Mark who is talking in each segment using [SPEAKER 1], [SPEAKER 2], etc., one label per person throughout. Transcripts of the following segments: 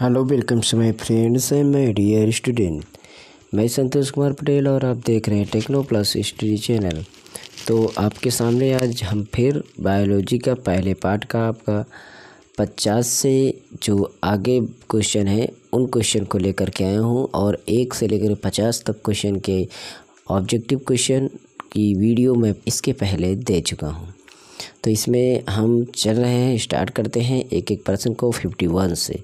[SPEAKER 1] Hello welcome to my friends and my dear student मैं संतोष कुमार पटेल और आप देख रहे हैं टेक्नो प्लस स्टडी चैनल तो आपके सामने आज हम फिर बायोलॉजी का पहले पार्ट का आपका पचास से जो आगे क्वेश्चन है उन क्वेश्चन को लेकर के आया हूँ और एक से लेकर पचास तक क्वेश्चन के ऑब्जेक्टिव क्वेश्चन की वीडियो मैं इसके पहले दे चुका हूँ तो इसमें हम चल रहे हैं स्टार्ट करते हैं एक एक पर्सन को फिफ्टी वन से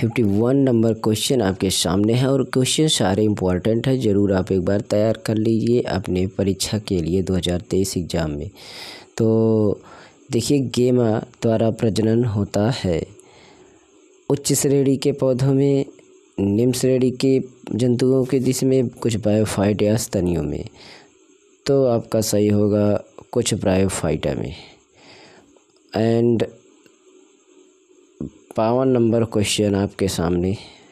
[SPEAKER 1] फिफ्टी वन नंबर क्वेश्चन आपके सामने है और क्वेश्चन सारे इंपॉर्टेंट है ज़रूर आप एक बार तैयार कर लीजिए अपने परीक्षा के लिए 2023 एग्ज़ाम में तो देखिए गेमा द्वारा प्रजनन होता है उच्च श्रेणी के पौधों में निम्न श्रेणी के जंतुओं के जिसमें कुछ बायोफाइट या स्तनियों में तो आपका सही होगा कुछ बायोफाइटा में एंड छप्पावन नंबर क्वेश्चन आपके सामने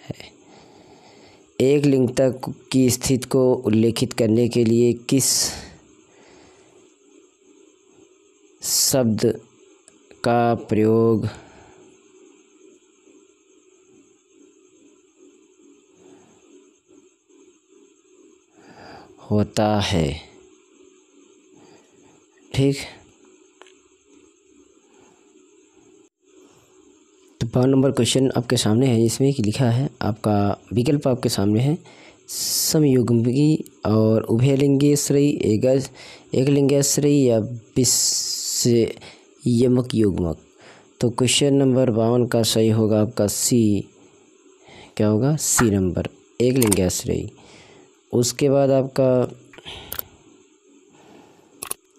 [SPEAKER 1] है एक लिंगता की स्थिति को उल्लेखित करने के लिए किस शब्द का प्रयोग होता है ठीक पाँच नंबर क्वेश्चन आपके सामने है इसमें कि लिखा है आपका विकल्प आपके सामने है समयुग्मी और उभयलिंगेश्वरी एक एकलिंगेश्वरी या यमक युग्मक तो क्वेश्चन नंबर बावन का सही होगा आपका सी क्या होगा सी नंबर एक लिंगाश्रयी उसके बाद आपका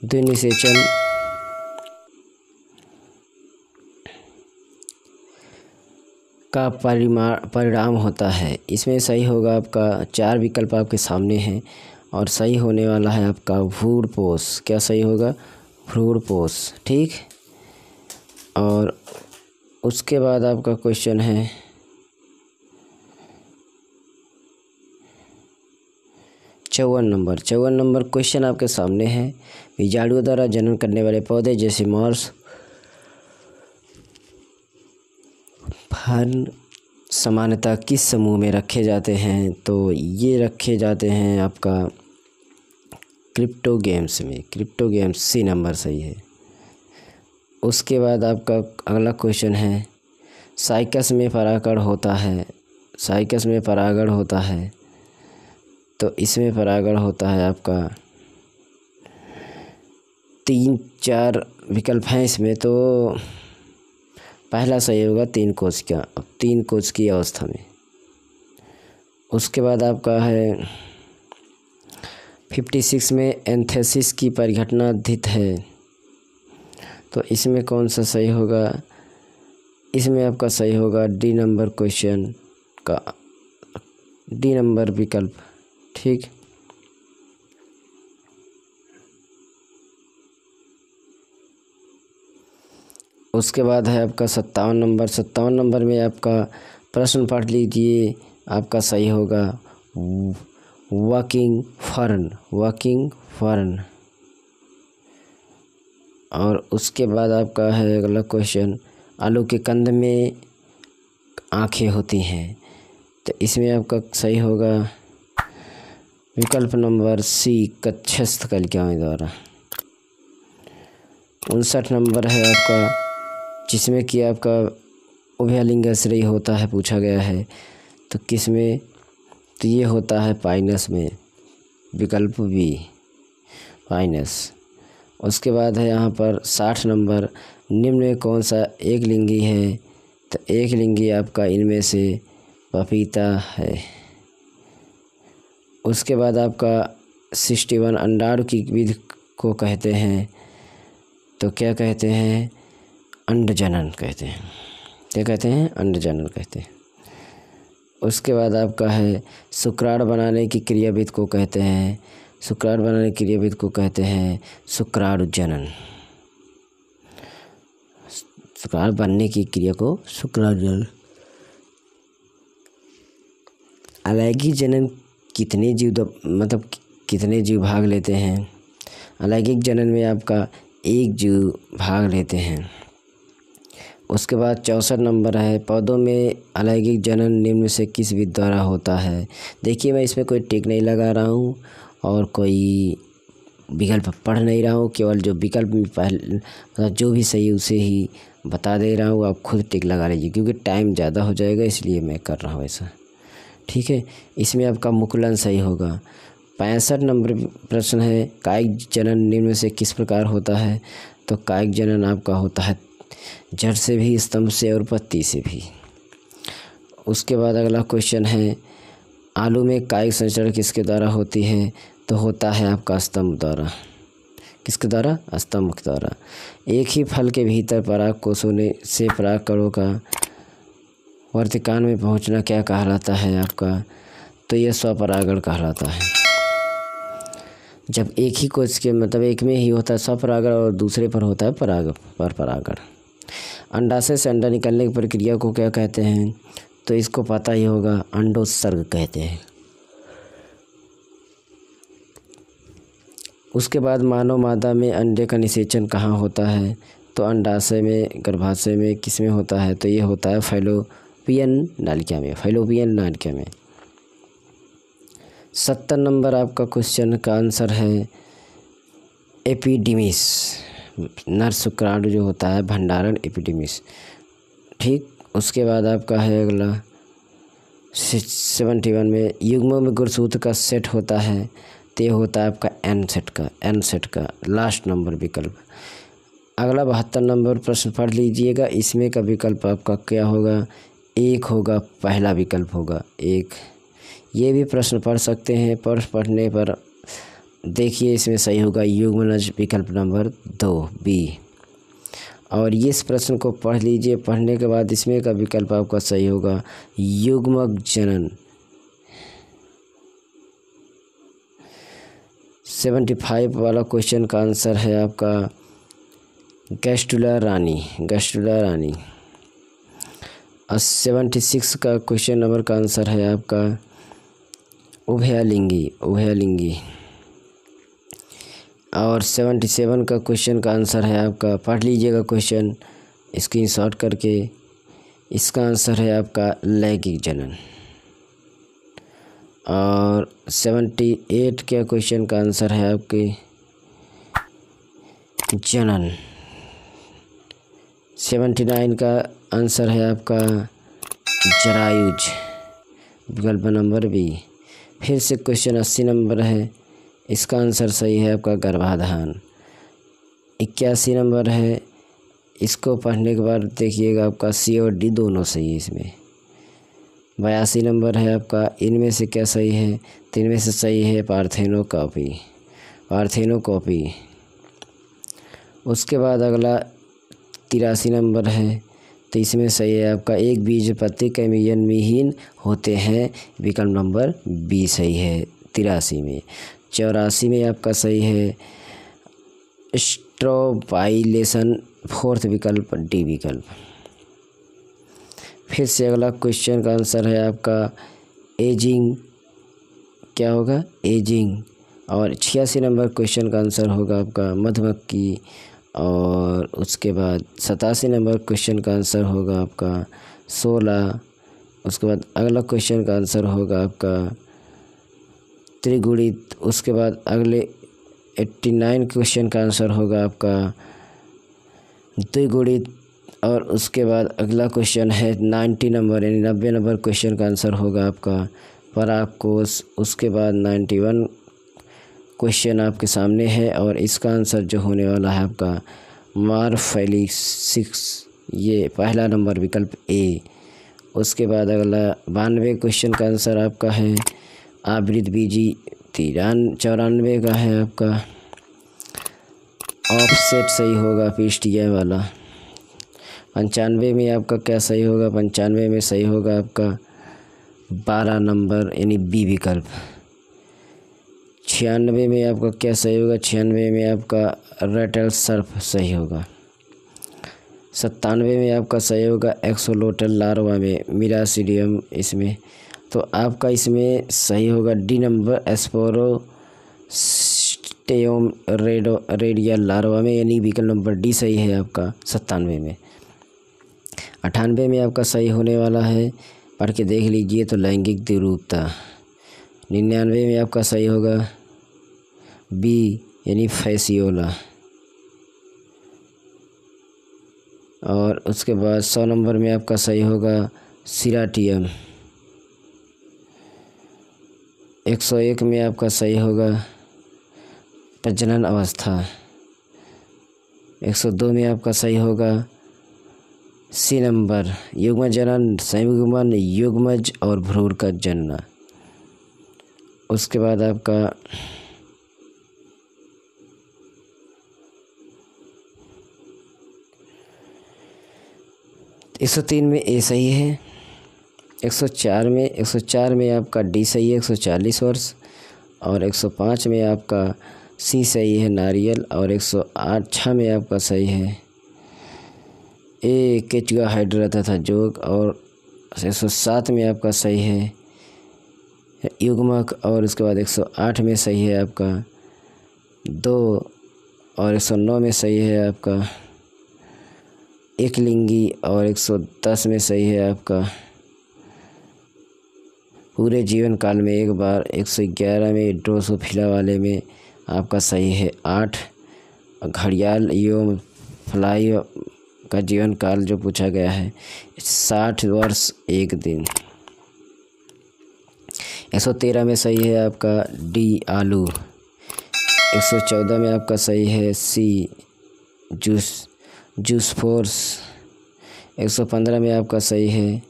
[SPEAKER 1] द्विनिषेचन का परिमा परिणाम होता है इसमें सही होगा आपका चार विकल्प आपके सामने हैं और सही होने वाला है आपका भ्रूणपोष क्या सही होगा भ्रूणपोष ठीक और उसके बाद आपका क्वेश्चन है चौवन नंबर चौवन नंबर क्वेश्चन आपके सामने है बीजाणुओं द्वारा जनन करने वाले पौधे जैसे मॉर्स फल सामान्यतः किस समूह में रखे जाते हैं तो ये रखे जाते हैं आपका क्रिप्टो गेम्स में क्रिप्टो गेम्स सी नंबर सही है उसके बाद आपका अगला क्वेश्चन है साइकस में परागण होता है साइकस में परागण होता है तो इसमें परागण होता है आपका तीन चार विकल्प हैं इसमें तो पहला सही होगा तीन कोच का अब तीन कोच की अवस्था में उसके बाद आपका है फिफ्टी सिक्स में एंथेसिस की परिघटना अधित है तो इसमें कौन सा सही होगा इसमें आपका सही होगा डी नंबर क्वेश्चन का डी नंबर विकल्प ठीक उसके बाद है आपका सत्तावन नंबर सत्तावन नंबर में आपका प्रश्न पढ़ लीजिए आपका सही होगा वर्किंग फर्न वर्किंग फर्न और उसके बाद आपका है अगला क्वेश्चन आलू के कंद में आँखें होती हैं तो इसमें आपका सही होगा विकल्प नंबर सी कक्षस्थ कल के द्वारा उनसठ नंबर है आपका जिसमें कि आपका उभयलिंग आश्रय होता है पूछा गया है तो किसमें तो ये होता है पाइनस में विकल्प बी पाइनस उसके बाद है यहाँ पर साठ नंबर निम्न में कौन सा एक लिंगी है तो एक लिंगी आपका इनमें से पपीता है उसके बाद आपका सिक्सटी वन अंडाणु की विधि को कहते हैं तो क्या कहते हैं अंड जनन कहते हैं क्या कहते हैं अंड जनन कहते हैं उसके बाद आपका है शुक्राण बनाने की क्रियाविद को कहते हैं शुक्राण बनाने की क्रियाविद को कहते हैं शुक्राणु जनन शुक्राण बनने की क्रिया को शुक्राणु जनन अलैगिक जनन कितने जीव मतलब कितने जीव भाग लेते हैं अलैगिक जनन में आपका एक जीव भाग लेते हैं उसके बाद चौंसठ नंबर है पौधों में अलैगिक जनन निम्न से किस विधि द्वारा होता है देखिए मैं इसमें कोई टिक नहीं लगा रहा हूँ और कोई विकल्प पढ़ नहीं रहा हूँ केवल जो विकल्प पहले मतलब जो भी सही उसे ही बता दे रहा हूँ आप खुद टिक लगा लीजिए क्योंकि टाइम ज़्यादा हो जाएगा इसलिए मैं कर रहा हूँ ऐसा ठीक है इसमें आपका मुकुलन सही होगा पैंसठ नंबर प्रश्न है कायिक जनन निम्न से किस प्रकार होता है तो कायिक जनन आपका होता है जड़ से भी स्तंभ से और पत्ती से भी उसके बाद अगला क्वेश्चन है आलू में कायिक संचरण किसके द्वारा होती है तो होता है आपका स्तंभ द्वारा किसके द्वारा स्तंभ के द्वारा एक ही फल के भीतर पराग कोषों सोने से पराग करो का वर्तिकान में पहुंचना क्या कहलाता है आपका तो यह स्वपरागण कहलाता है जब एक ही कोष के मतलब एक में ही होता है स्वपरागण और दूसरे पर होता है पराग पर परागण अंडाशय से अंडा निकलने की प्रक्रिया को क्या कहते हैं तो इसको पता ही होगा अंडोत्सर्ग कहते हैं उसके बाद मानव मादा में अंडे का निषेचन कहाँ होता है तो अंडाशय में गर्भाशय में किस में होता है तो ये होता है फैलोपियन नालिका में फैलोपियन नालिका में सत्तर नंबर आपका क्वेश्चन का आंसर है एपिडिमिस नर शुक्राणु जो होता है भंडारण एपिडेमिस ठीक उसके बाद आपका है अगला सेवेंटी वन में युग्मों में गुणसूत्र का सेट होता है तो ये होता है आपका एन सेट का एन सेट का लास्ट नंबर विकल्प अगला बहत्तर नंबर प्रश्न पढ़ लीजिएगा इसमें का विकल्प आपका क्या होगा एक होगा पहला विकल्प होगा एक ये भी प्रश्न पढ़ सकते हैं पर पढ़ने पर देखिए इसमें सही होगा युगमनज विकल्प नंबर दो बी और इस प्रश्न को पढ़ लीजिए पढ़ने के बाद इसमें का विकल्प आपका सही होगा युग्मक जनन सेवेंटी फाइव वाला क्वेश्चन का आंसर है आपका गैस्टुला रानी गैस्टुला रानी और सेवेंटी सिक्स का क्वेश्चन नंबर का आंसर है आपका उभयालिंगी उभयालिंगी और सेवेंटी सेवन का क्वेश्चन का आंसर है आपका पढ़ लीजिएगा क्वेश्चन स्क्रीन शॉट करके इसका आंसर है आपका लैंगिक जनन और सेवेंटी एट के क्वेश्चन का आंसर है आपके जनन सेवेंटी नाइन का आंसर है आपका जरायुज विकल्प नंबर बी फिर से क्वेश्चन अस्सी नंबर है इसका आंसर सही है आपका गर्भाधान इक्यासी नंबर है इसको पढ़ने के बाद देखिएगा आपका सी और डी दोनों सही है इसमें बयासी नंबर है आपका इनमें से क्या सही है तीन तो में से सही है पार्थेनो कॉपी पार्थेनो कॉपी उसके बाद अगला तिरासी नंबर है तो इसमें सही है आपका एक बीज पत्ते कैमियन विहीन होते हैं विकल्प नंबर बी सही है तिरासी में चौरासी में आपका सही है स्ट्रोबाइलेशन फोर्थ विकल्प डी विकल्प फिर से अगला क्वेश्चन का आंसर है आपका एजिंग क्या होगा एजिंग और छियासी नंबर क्वेश्चन का आंसर होगा आपका मधुमक्खी और उसके बाद सतासी नंबर क्वेश्चन का आंसर होगा आपका सोलह उसके बाद अगला क्वेश्चन का आंसर होगा आपका त्रिगुणित उसके बाद अगले एट्टी नाइन क्वेश्चन का आंसर होगा आपका द्विगुणित और उसके बाद अगला क्वेश्चन है नाइन्टी नंबर यानी नब्बे नंबर क्वेश्चन का आंसर होगा आपका पराग कोष उसके बाद नाइन्टी वन क्वेश्चन आपके सामने है और इसका आंसर जो होने वाला है आपका मार सिक्स ये पहला नंबर विकल्प ए उसके बाद अगला बानवे क्वेश्चन का आंसर आपका है आवृत बीजी तिरान चौरानवे का है आपका ऑफसेट सही होगा पीएचटीआई वाला पंचानवे में आपका क्या सही होगा पंचानवे में सही होगा आपका बारह नंबर यानी बी विकल्प छियानवे में आपका क्या सही होगा छियानवे में आपका रेटल सर्फ सही होगा सत्तानवे में आपका सही होगा एक्सोलोटल लार्वा में मिरासीडियम इसमें तो आपका इसमें सही होगा डी नंबर एस्पोरो टेम रेडो रेडिया लारवा में यानी विकल्प नंबर डी सही है आपका सत्तानवे में अठानवे में आपका सही होने वाला है पढ़ के देख लीजिए तो लैंगिक द्विरूपता निन्यानवे में आपका सही होगा बी यानी फैसियोला और उसके बाद सौ नंबर में आपका सही होगा सिराटियम एक सौ एक में आपका सही होगा प्रजनन अवस्था एक सौ दो में आपका सही होगा सी नंबर युग्म जनन संयुग्मन युग्मज और भ्रूर का जनना उसके बाद आपका एक सौ तीन में ए सही है 104 में 104 में आपका डी सही है 140 वर्ष और 105 में आपका सी सही है नारियल और 108 छः में आपका सही है ए केचुआ का हाइड्रा था, था जोग और 107 में आपका सही है युगमक और उसके बाद 108 में सही है आपका दो और 109 में सही है आपका एक लिंगी और 110 में सही है आपका पूरे जीवन काल में एक बार एक सौ ग्यारह में दो सौ फिला वाले में आपका सही है आठ घड़ियाल एवं फ्लाई का जीवन काल जो पूछा गया है साठ वर्ष एक दिन एक सौ तेरह में सही है आपका डी आलू एक सौ चौदह में आपका सही है सी जूस जूस फोर्स एक सौ पंद्रह में आपका सही है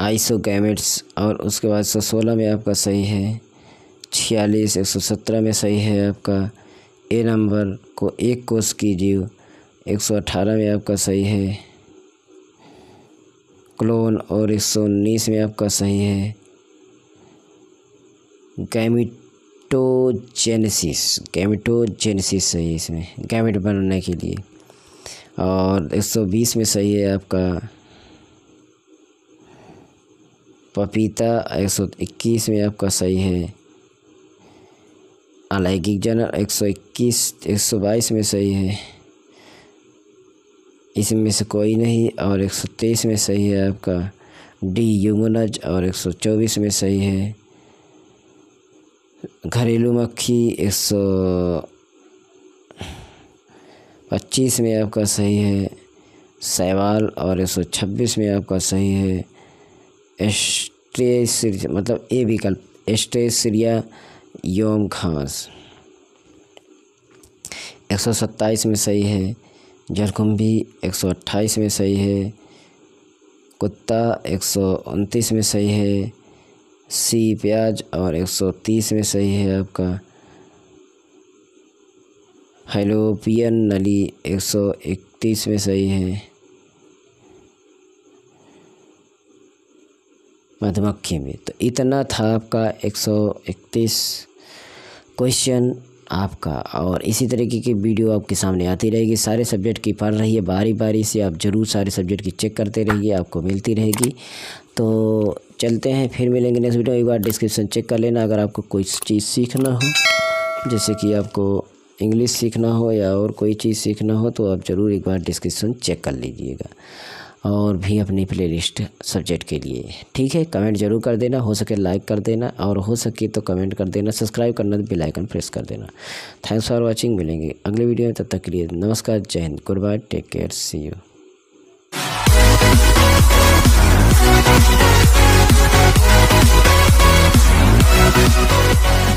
[SPEAKER 1] आईसो गैमेट्स और उसके बाद सौ सोलह में आपका सही है छियालीस एक सौ सत्रह में सही है आपका ए नंबर को एक कोर्स की जीव एक सौ अट्ठारह में आपका सही है क्लोन और एक सौ उन्नीस में आपका सही है गैमिटोजेनेसिस गैमिटोजेनेसिस सही है इसमें गैमिट बनाने के लिए और एक सौ बीस में सही है आपका पपीता एक सौ इक्कीस में आपका सही है अलैगिक जनर एक सौ इक्कीस एक सौ बाईस में सही है इसमें से कोई नहीं और एक सौ तेईस में सही है आपका डी यूमनज और एक सौ चौबीस में सही है घरेलू मक्खी एक सौ पच्चीस में आपका सही है सवाल और एक सौ छब्बीस में आपका सही है एस्टेसिर मतलब ए विकल्प एस्टेसिरिया योम घास एक सौ सत्ताईस में सही है जरकुम्भी एक सौ अट्ठाईस में सही है कुत्ता एक सौ उनतीस में सही है सी प्याज और एक सौ तीस में सही है आपका हेलोपियन नली एक सौ इकतीस में सही है मधुमक्खी में तो इतना था आपका एक सौ इकतीस क्वेश्चन आपका और इसी तरीके की वीडियो आपके सामने आती रहेगी सारे सब्जेक्ट की पढ़ रही है बारी बारी से आप ज़रूर सारे सब्जेक्ट की चेक करते रहिए आपको मिलती रहेगी तो चलते हैं फिर मिलेंगे नेक्स्ट वीडियो एक बार डिस्क्रिप्शन चेक कर लेना अगर आपको कोई चीज़ सीखना हो जैसे कि आपको इंग्लिश सीखना हो या और कोई चीज़ सीखना हो तो आप ज़रूर एक बार डिस्क्रिप्शन चेक कर लीजिएगा और भी अपनी प्लेलिस्ट सब्जेक्ट के लिए ठीक है कमेंट जरूर कर देना हो सके लाइक कर देना और हो सके तो कमेंट कर देना सब्सक्राइब करना बेल आइकन प्रेस कर देना थैंक्स फॉर वाचिंग मिलेंगे अगले वीडियो में तब तक के लिए नमस्कार जय हिंद good bye take care see you We'll be right back.